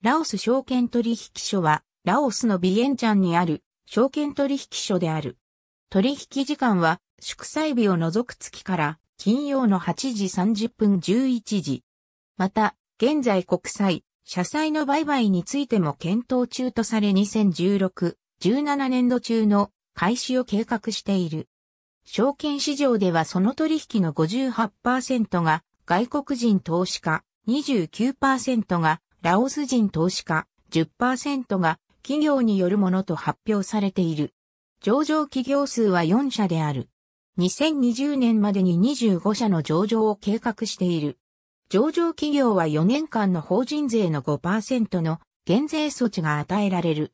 ラオス証券取引所は、ラオスのビエンチャンにある証券取引所である。取引時間は、祝祭日を除く月から金曜の8時30分11時。また、現在国債、社債の売買についても検討中とされ2016、17年度中の開始を計画している。証券市場ではその取引の58%が外国人投資家、29%がラオス人投資家10%が企業によるものと発表されている。上場企業数は4社である。2020年までに25社の上場を計画している。上場企業は4年間の法人税の5%の減税措置が与えられる。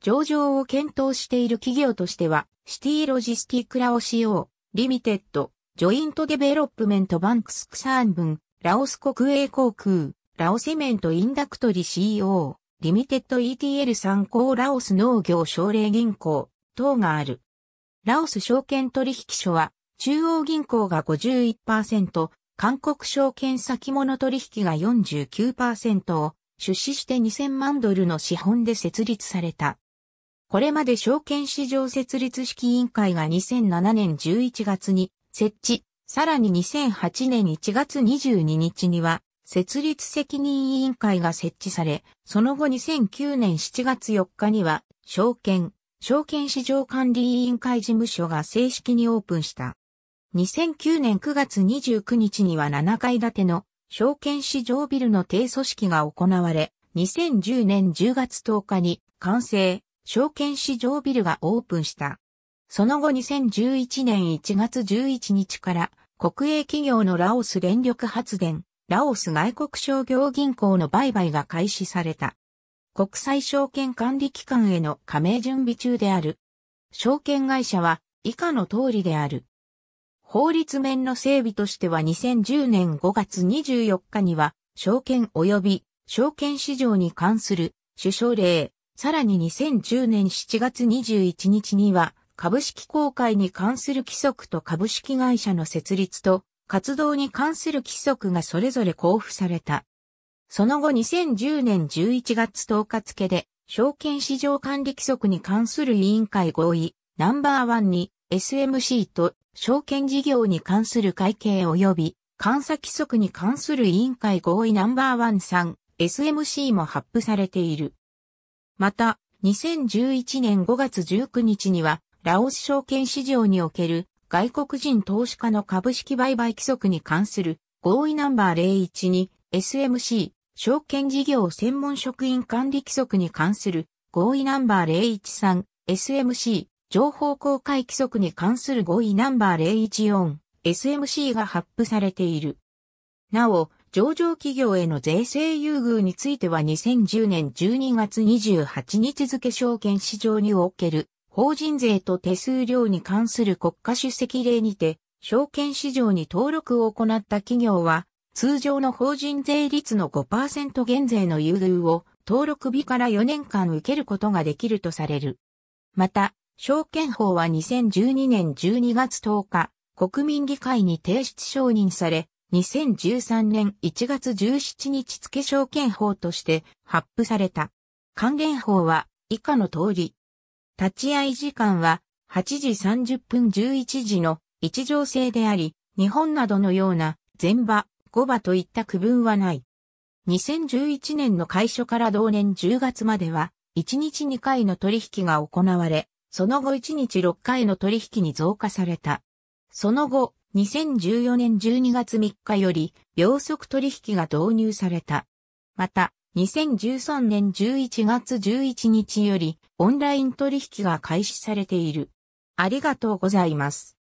上場を検討している企業としては、シティロジスティクラオシオ、リミテッド、ジョイントデベロップメントバンクスクサーン分、ラオス国営航空、ラオセメントインダクトリ CO、リミテッド ETL 参考ラオス農業奨励銀行等がある。ラオス証券取引所は、中央銀行が51%、韓国証券先物取引が49%を出資して2000万ドルの資本で設立された。これまで証券市場設立式委員会が2007年11月に設置、さらに2008年1月22日には設立責任委員会が設置され、その後2009年7月4日には、証券、証券市場管理委員会事務所が正式にオープンした。2009年9月29日には7階建ての証券市場ビルの低組織が行われ、2010年10月10日に完成、証券市場ビルがオープンした。その後2011年1月11日から国営企業のラオス電力発電ラオス外国商業銀行の売買が開始された。国際証券管理機関への加盟準備中である。証券会社は以下の通りである。法律面の整備としては2010年5月24日には、証券及び証券市場に関する首相令、さらに2010年7月21日には、株式公開に関する規則と株式会社の設立と活動に関する規則がそれぞれ交付された。その後2010年11月10日付で、証券市場管理規則に関する委員会合意、ナンバーワンに SMC と証券事業に関する会計及び監査規則に関する委員会合意ナンバーワン3、SMC も発布されている。また、2011年5月19日には、ラオス証券市場における外国人投資家の株式売買規則に関する合意ナンバー01に SMC 証券事業専門職員管理規則に関する合意ナンバー013 SMC 情報公開規則に関する合意ナンバー014 SMC が発布されている。なお、上場企業への税制優遇については2010年12月28日付証券市場における法人税と手数料に関する国家主席令にて、証券市場に登録を行った企業は、通常の法人税率の5%減税の優遇を登録日から4年間受けることができるとされる。また、証券法は2012年12月10日、国民議会に提出承認され、2013年1月17日付証券法として発布された。関連法は以下の通り、立ち会い時間は8時30分11時の一乗制であり、日本などのような前場、後場といった区分はない。2011年の開所から同年10月までは、1日2回の取引が行われ、その後1日6回の取引に増加された。その後、2014年12月3日より、秒速取引が導入された。また、2013年11月11日より、オンライン取引が開始されている。ありがとうございます。